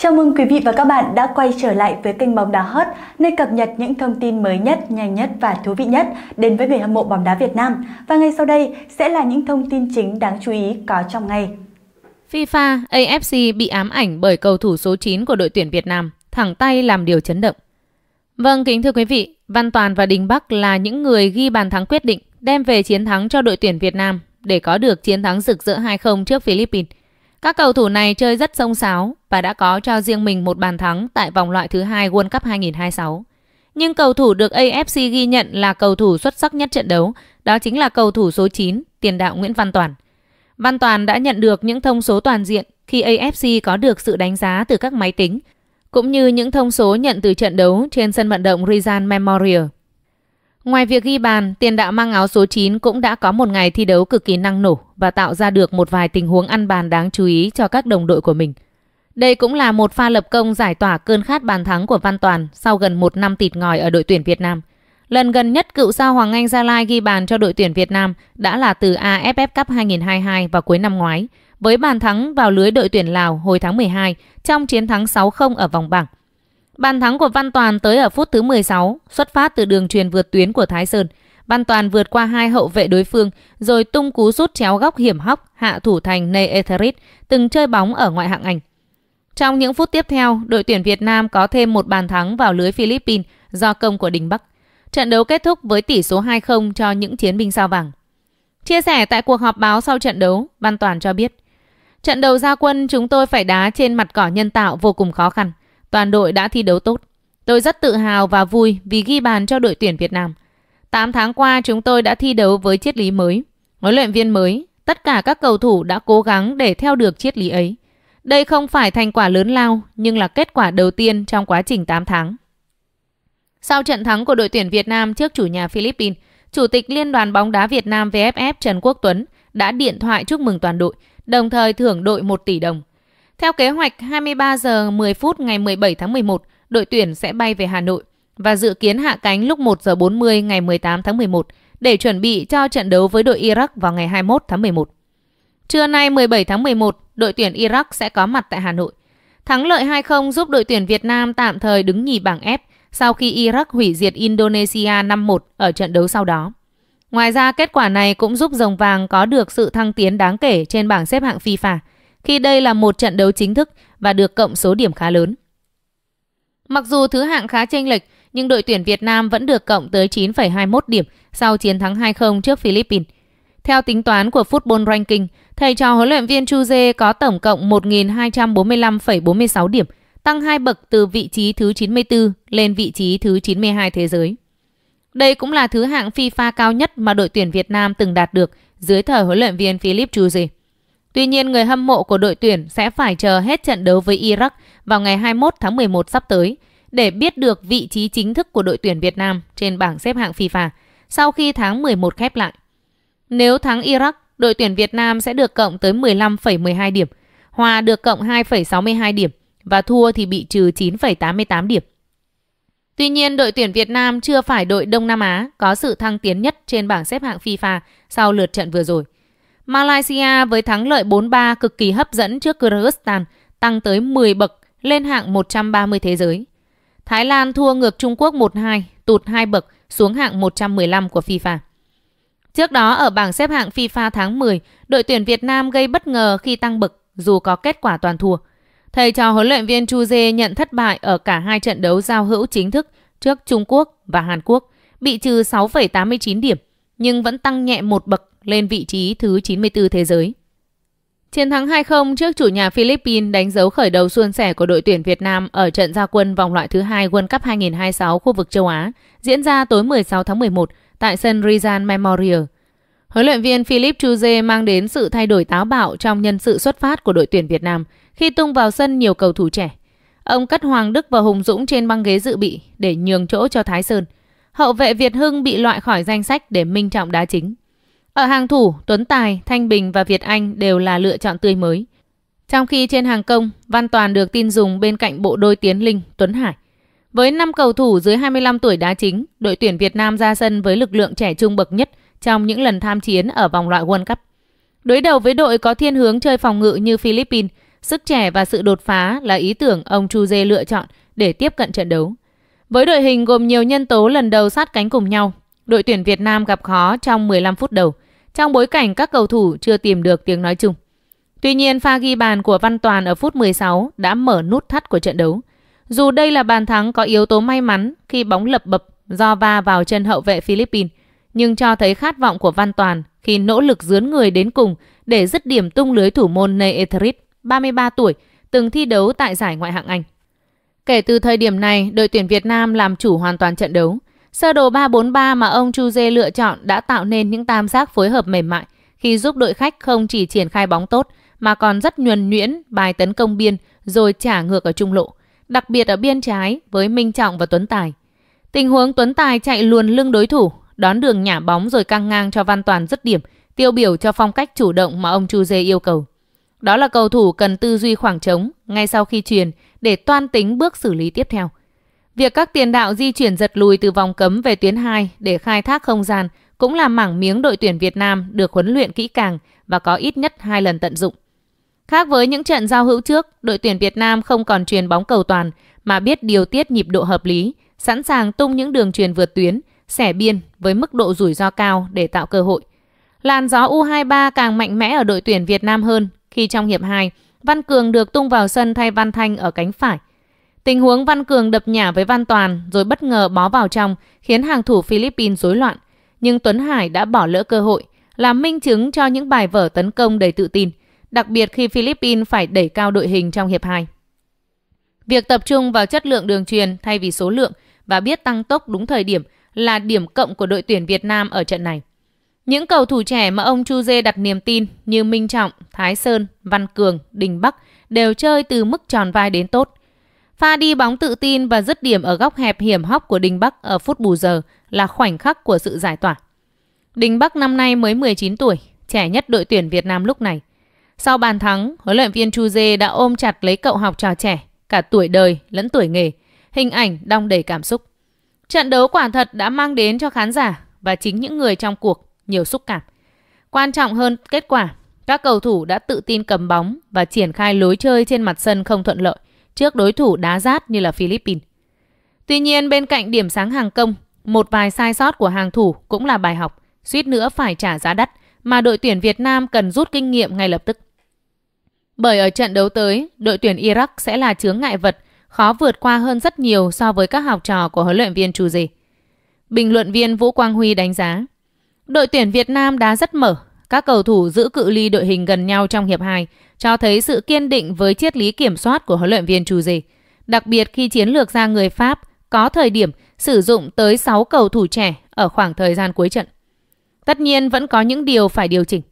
Chào mừng quý vị và các bạn đã quay trở lại với kênh bóng đá hot, nơi cập nhật những thông tin mới nhất, nhanh nhất và thú vị nhất đến với người hâm mộ bóng đá Việt Nam. Và ngay sau đây sẽ là những thông tin chính đáng chú ý có trong ngày. FIFA AFC bị ám ảnh bởi cầu thủ số 9 của đội tuyển Việt Nam, thẳng tay làm điều chấn động. Vâng, kính thưa quý vị, Văn Toàn và Đình Bắc là những người ghi bàn thắng quyết định đem về chiến thắng cho đội tuyển Việt Nam để có được chiến thắng rực rỡ 2-0 trước Philippines. Các cầu thủ này chơi rất sông sáo và đã có cho riêng mình một bàn thắng tại vòng loại thứ hai World Cup 2026. Nhưng cầu thủ được AFC ghi nhận là cầu thủ xuất sắc nhất trận đấu, đó chính là cầu thủ số 9, tiền đạo Nguyễn Văn Toàn. Văn Toàn đã nhận được những thông số toàn diện khi AFC có được sự đánh giá từ các máy tính, cũng như những thông số nhận từ trận đấu trên sân vận động Rizan Memorial. Ngoài việc ghi bàn, tiền đạo mang áo số 9 cũng đã có một ngày thi đấu cực kỳ năng nổ và tạo ra được một vài tình huống ăn bàn đáng chú ý cho các đồng đội của mình. Đây cũng là một pha lập công giải tỏa cơn khát bàn thắng của Văn Toàn sau gần một năm tịt ngòi ở đội tuyển Việt Nam. Lần gần nhất cựu sao Hoàng Anh Gia Lai ghi bàn cho đội tuyển Việt Nam đã là từ AFF Cup 2022 vào cuối năm ngoái, với bàn thắng vào lưới đội tuyển Lào hồi tháng 12 trong chiến thắng 6-0 ở vòng bảng. Bàn thắng của Văn Toàn tới ở phút thứ 16, xuất phát từ đường truyền vượt tuyến của Thái Sơn. Văn Toàn vượt qua hai hậu vệ đối phương, rồi tung cú sút chéo góc hiểm hóc hạ thủ thành Ney Etherit, từng chơi bóng ở ngoại hạng Anh. Trong những phút tiếp theo, đội tuyển Việt Nam có thêm một bàn thắng vào lưới Philippines do công của Đình Bắc. Trận đấu kết thúc với tỷ số 2-0 cho những chiến binh sao vàng. Chia sẻ tại cuộc họp báo sau trận đấu, Văn Toàn cho biết, trận đầu gia quân chúng tôi phải đá trên mặt cỏ nhân tạo vô cùng khó khăn. Toàn đội đã thi đấu tốt. Tôi rất tự hào và vui vì ghi bàn cho đội tuyển Việt Nam. 8 tháng qua chúng tôi đã thi đấu với triết lý mới, huấn luyện viên mới, tất cả các cầu thủ đã cố gắng để theo được triết lý ấy. Đây không phải thành quả lớn lao, nhưng là kết quả đầu tiên trong quá trình 8 tháng. Sau trận thắng của đội tuyển Việt Nam trước chủ nhà Philippines, Chủ tịch Liên đoàn bóng đá Việt Nam VFF Trần Quốc Tuấn đã điện thoại chúc mừng toàn đội, đồng thời thưởng đội 1 tỷ đồng. Theo kế hoạch, 23 giờ 10 phút ngày 17 tháng 11, đội tuyển sẽ bay về Hà Nội và dự kiến hạ cánh lúc 1 giờ 40 ngày 18 tháng 11 để chuẩn bị cho trận đấu với đội Iraq vào ngày 21 tháng 11. Trưa nay 17 tháng 11, đội tuyển Iraq sẽ có mặt tại Hà Nội. Thắng lợi 2-0 giúp đội tuyển Việt Nam tạm thời đứng nhì bảng F sau khi Iraq hủy diệt Indonesia 5-1 ở trận đấu sau đó. Ngoài ra, kết quả này cũng giúp Rồng Vàng có được sự thăng tiến đáng kể trên bảng xếp hạng FIFA – khi đây là một trận đấu chính thức và được cộng số điểm khá lớn. Mặc dù thứ hạng khá chênh lệch, nhưng đội tuyển Việt Nam vẫn được cộng tới 9,21 điểm sau chiến thắng 2-0 trước Philippines. Theo tính toán của Football Ranking, thầy trò huấn luyện viên Chu Dê có tổng cộng 1.245,46 điểm, tăng 2 bậc từ vị trí thứ 94 lên vị trí thứ 92 thế giới. Đây cũng là thứ hạng FIFA cao nhất mà đội tuyển Việt Nam từng đạt được dưới thời huấn luyện viên Philip Chu Dê. Tuy nhiên, người hâm mộ của đội tuyển sẽ phải chờ hết trận đấu với Iraq vào ngày 21 tháng 11 sắp tới để biết được vị trí chính thức của đội tuyển Việt Nam trên bảng xếp hạng FIFA sau khi tháng 11 khép lại. Nếu thắng Iraq, đội tuyển Việt Nam sẽ được cộng tới 15,12 điểm, hòa được cộng 2,62 điểm và thua thì bị trừ 9,88 điểm. Tuy nhiên, đội tuyển Việt Nam chưa phải đội Đông Nam Á có sự thăng tiến nhất trên bảng xếp hạng FIFA sau lượt trận vừa rồi – Malaysia với thắng lợi 4-3 cực kỳ hấp dẫn trước Kyrgyzstan, tăng tới 10 bậc lên hạng 130 thế giới. Thái Lan thua ngược Trung Quốc 1-2, tụt 2 bậc xuống hạng 115 của FIFA. Trước đó ở bảng xếp hạng FIFA tháng 10, đội tuyển Việt Nam gây bất ngờ khi tăng bậc dù có kết quả toàn thua. Thầy trò huấn luyện viên Chu Dê nhận thất bại ở cả hai trận đấu giao hữu chính thức trước Trung Quốc và Hàn Quốc, bị trừ 6,89 điểm nhưng vẫn tăng nhẹ một bậc lên vị trí thứ 94 thế giới. Chiến thắng 2-0 trước chủ nhà Philippines đánh dấu khởi đầu suôn sẻ của đội tuyển Việt Nam ở trận gia quân vòng loại thứ hai World Cup 2026 khu vực châu Á diễn ra tối 16 tháng 11 tại sân Rizal Memorial. Huấn luyện viên Philip Chuze mang đến sự thay đổi táo bạo trong nhân sự xuất phát của đội tuyển Việt Nam khi tung vào sân nhiều cầu thủ trẻ. Ông cắt Hoàng Đức và Hùng Dũng trên băng ghế dự bị để nhường chỗ cho Thái Sơn – hậu vệ Việt Hưng bị loại khỏi danh sách để minh trọng đá chính. Ở hàng thủ, Tuấn Tài, Thanh Bình và Việt Anh đều là lựa chọn tươi mới. Trong khi trên hàng công, Văn Toàn được tin dùng bên cạnh bộ đôi Tiến Linh, Tuấn Hải. Với 5 cầu thủ dưới 25 tuổi đá chính, đội tuyển Việt Nam ra sân với lực lượng trẻ trung bậc nhất trong những lần tham chiến ở vòng loại World Cup. Đối đầu với đội có thiên hướng chơi phòng ngự như Philippines, sức trẻ và sự đột phá là ý tưởng ông Chu Dê lựa chọn để tiếp cận trận đấu. Với đội hình gồm nhiều nhân tố lần đầu sát cánh cùng nhau, đội tuyển Việt Nam gặp khó trong 15 phút đầu, trong bối cảnh các cầu thủ chưa tìm được tiếng nói chung. Tuy nhiên, pha ghi bàn của Văn Toàn ở phút 16 đã mở nút thắt của trận đấu. Dù đây là bàn thắng có yếu tố may mắn khi bóng lập bập do va vào chân hậu vệ Philippines, nhưng cho thấy khát vọng của Văn Toàn khi nỗ lực dướn người đến cùng để dứt điểm tung lưới thủ môn Ney Etheridge, 33 tuổi, từng thi đấu tại giải ngoại hạng Anh. Kể từ thời điểm này, đội tuyển Việt Nam làm chủ hoàn toàn trận đấu. Sơ đồ 3-4-3 mà ông Chu Dê lựa chọn đã tạo nên những tam giác phối hợp mềm mại khi giúp đội khách không chỉ triển khai bóng tốt mà còn rất nhuần nhuyễn bài tấn công biên rồi trả ngược ở trung lộ, đặc biệt ở biên trái với Minh Trọng và Tuấn Tài. Tình huống Tuấn Tài chạy luồn lưng đối thủ, đón đường nhả bóng rồi căng ngang cho Văn Toàn dứt điểm, tiêu biểu cho phong cách chủ động mà ông Chu Dê yêu cầu. Đó là cầu thủ cần tư duy khoảng trống, ngay sau khi truyền để toan tính bước xử lý tiếp theo. Việc các tiền đạo di chuyển giật lùi từ vòng cấm về tuyến 2 để khai thác không gian cũng là mảng miếng đội tuyển Việt Nam được huấn luyện kỹ càng và có ít nhất hai lần tận dụng. Khác với những trận giao hữu trước, đội tuyển Việt Nam không còn truyền bóng cầu toàn mà biết điều tiết nhịp độ hợp lý, sẵn sàng tung những đường truyền vượt tuyến, xẻ biên với mức độ rủi ro cao để tạo cơ hội. Làn gió U23 càng mạnh mẽ ở đội tuyển Việt Nam hơn khi trong hiệp 2, Văn Cường được tung vào sân thay Văn Thanh ở cánh phải. Tình huống Văn Cường đập nhả với Văn Toàn rồi bất ngờ bó vào trong khiến hàng thủ Philippines rối loạn. Nhưng Tuấn Hải đã bỏ lỡ cơ hội, làm minh chứng cho những bài vở tấn công đầy tự tin, đặc biệt khi Philippines phải đẩy cao đội hình trong hiệp 2. Việc tập trung vào chất lượng đường truyền thay vì số lượng và biết tăng tốc đúng thời điểm là điểm cộng của đội tuyển Việt Nam ở trận này. Những cầu thủ trẻ mà ông Chu Dê đặt niềm tin như Minh Trọng, Thái Sơn, Văn Cường, Đình Bắc đều chơi từ mức tròn vai đến tốt. Pha đi bóng tự tin và dứt điểm ở góc hẹp hiểm hóc của Đình Bắc ở phút bù giờ là khoảnh khắc của sự giải tỏa. Đình Bắc năm nay mới 19 tuổi, trẻ nhất đội tuyển Việt Nam lúc này. Sau bàn thắng, huấn luyện viên Chu Dê đã ôm chặt lấy cậu học trò trẻ, cả tuổi đời lẫn tuổi nghề. Hình ảnh đong đầy cảm xúc. Trận đấu quả thật đã mang đến cho khán giả và chính những người trong cuộc nhiều xúc cảm. Quan trọng hơn kết quả, các cầu thủ đã tự tin cầm bóng và triển khai lối chơi trên mặt sân không thuận lợi trước đối thủ đá rát như là Philippines. Tuy nhiên bên cạnh điểm sáng hàng công, một vài sai sót của hàng thủ cũng là bài học, suýt nữa phải trả giá đắt mà đội tuyển Việt Nam cần rút kinh nghiệm ngay lập tức. Bởi ở trận đấu tới, đội tuyển Iraq sẽ là chướng ngại vật, khó vượt qua hơn rất nhiều so với các học trò của huấn luyện viên Chu Dê. Bình luận viên Vũ Quang Huy đánh giá, Đội tuyển Việt Nam đá rất mở, các cầu thủ giữ cự ly đội hình gần nhau trong hiệp 2, cho thấy sự kiên định với triết lý kiểm soát của huấn luyện viên Dê. Đặc biệt khi chiến lược ra người Pháp có thời điểm sử dụng tới 6 cầu thủ trẻ ở khoảng thời gian cuối trận. Tất nhiên vẫn có những điều phải điều chỉnh.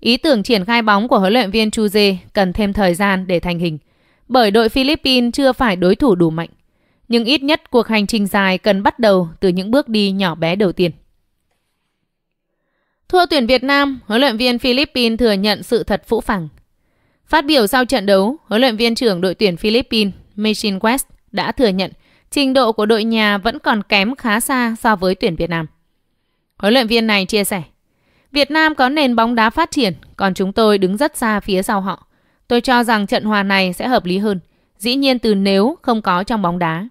Ý tưởng triển khai bóng của huấn luyện viên Dê cần thêm thời gian để thành hình, bởi đội Philippines chưa phải đối thủ đủ mạnh. Nhưng ít nhất cuộc hành trình dài cần bắt đầu từ những bước đi nhỏ bé đầu tiên. Thua tuyển Việt Nam, huấn luyện viên Philippines thừa nhận sự thật phũ phàng. Phát biểu sau trận đấu, huấn luyện viên trưởng đội tuyển Philippines Machin West đã thừa nhận trình độ của đội nhà vẫn còn kém khá xa so với tuyển Việt Nam. Huấn luyện viên này chia sẻ, Việt Nam có nền bóng đá phát triển, còn chúng tôi đứng rất xa phía sau họ. Tôi cho rằng trận hòa này sẽ hợp lý hơn, dĩ nhiên từ nếu không có trong bóng đá.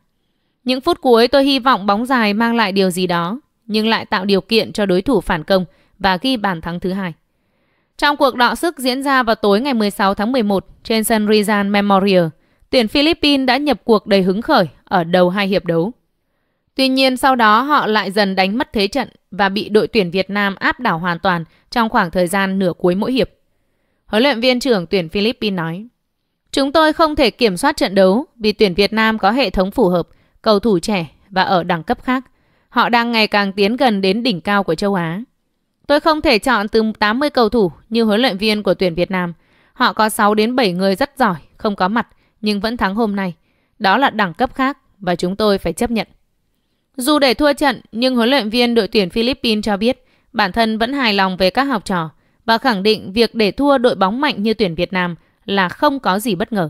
Những phút cuối tôi hy vọng bóng dài mang lại điều gì đó, nhưng lại tạo điều kiện cho đối thủ phản công và ghi bàn thắng thứ hai. Trong cuộc đọ sức diễn ra vào tối ngày 16 tháng 11 trên sân Rizal Memorial, tuyển Philippines đã nhập cuộc đầy hứng khởi ở đầu hai hiệp đấu. Tuy nhiên sau đó họ lại dần đánh mất thế trận và bị đội tuyển Việt Nam áp đảo hoàn toàn trong khoảng thời gian nửa cuối mỗi hiệp. Huấn luyện viên trưởng tuyển Philippines nói, Chúng tôi không thể kiểm soát trận đấu vì tuyển Việt Nam có hệ thống phù hợp, cầu thủ trẻ và ở đẳng cấp khác. Họ đang ngày càng tiến gần đến đỉnh cao của châu Á. Tôi không thể chọn từ 80 cầu thủ như huấn luyện viên của tuyển Việt Nam. Họ có 6 đến 7 người rất giỏi, không có mặt, nhưng vẫn thắng hôm nay. Đó là đẳng cấp khác và chúng tôi phải chấp nhận. Dù để thua trận, nhưng huấn luyện viên đội tuyển Philippines cho biết bản thân vẫn hài lòng về các học trò và khẳng định việc để thua đội bóng mạnh như tuyển Việt Nam là không có gì bất ngờ.